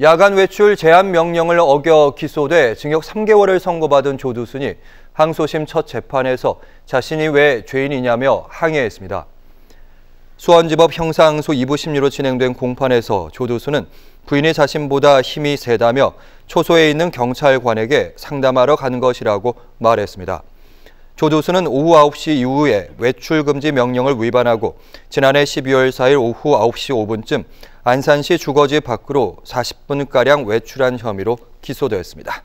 야간 외출 제한 명령을 어겨 기소돼 징역 3개월을 선고받은 조두순이 항소심 첫 재판에서 자신이 왜 죄인이냐며 항의했습니다. 수원지법 형사항소 2부 심리로 진행된 공판에서 조두순은 부인이 자신보다 힘이 세다며 초소에 있는 경찰관에게 상담하러 간 것이라고 말했습니다. 조조수는 오후 9시 이후에 외출금지 명령을 위반하고 지난해 12월 4일 오후 9시 5분쯤 안산시 주거지 밖으로 40분가량 외출한 혐의로 기소되었습니다.